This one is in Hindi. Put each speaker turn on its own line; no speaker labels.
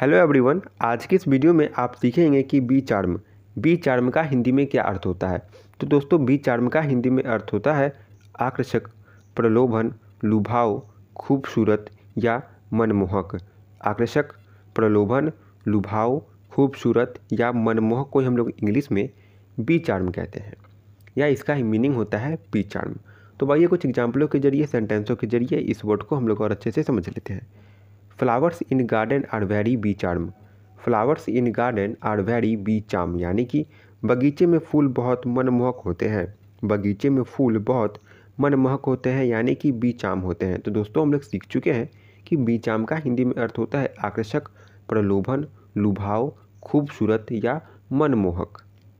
हेलो एवरीवन आज के इस वीडियो में आप सीखेंगे कि बी चार्म बी चार्म का हिंदी में क्या अर्थ होता है तो दोस्तों बी चार्म का हिंदी में अर्थ होता है आकर्षक प्रलोभन लुभाव खूबसूरत या मनमोहक आकर्षक प्रलोभन लुभाव खूबसूरत या मनमोहक को हम लोग इंग्लिश में बी चार्म कहते हैं या इसका ही मीनिंग होता है बी चार्म तो आइए कुछ एग्जाम्पलों के जरिए सेंटेंसों के जरिए इस वर्ड को हम लोग और अच्छे से समझ लेते हैं flowers in garden are very be charm flowers in garden are very be charm यानी कि बगीचे में फूल बहुत मनमोहक होते हैं बगीचे में फूल बहुत मनमोहक होते हैं यानी कि बी चाम होते हैं तो दोस्तों हम लोग सीख चुके हैं कि बी चाम का हिंदी में अर्थ होता है आकर्षक प्रलोभन लुभाव खूबसूरत या मनमोहक